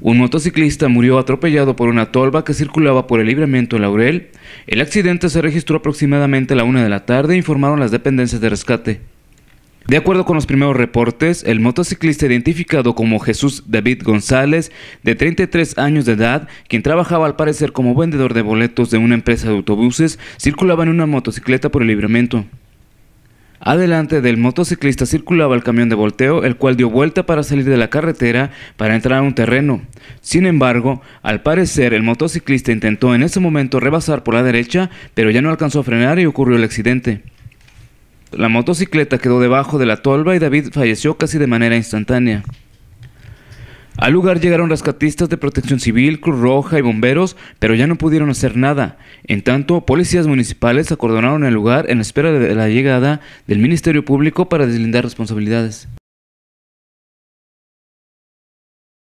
Un motociclista murió atropellado por una tolva que circulaba por el libramiento Laurel. El accidente se registró aproximadamente a la una de la tarde, informaron las dependencias de rescate. De acuerdo con los primeros reportes, el motociclista identificado como Jesús David González, de 33 años de edad, quien trabajaba al parecer como vendedor de boletos de una empresa de autobuses, circulaba en una motocicleta por el libramiento. Adelante del motociclista circulaba el camión de volteo, el cual dio vuelta para salir de la carretera para entrar a un terreno. Sin embargo, al parecer el motociclista intentó en ese momento rebasar por la derecha, pero ya no alcanzó a frenar y ocurrió el accidente. La motocicleta quedó debajo de la tolva y David falleció casi de manera instantánea. Al lugar llegaron rescatistas de protección civil, Cruz Roja y bomberos, pero ya no pudieron hacer nada. En tanto, policías municipales acordonaron el lugar en espera de la llegada del Ministerio Público para deslindar responsabilidades.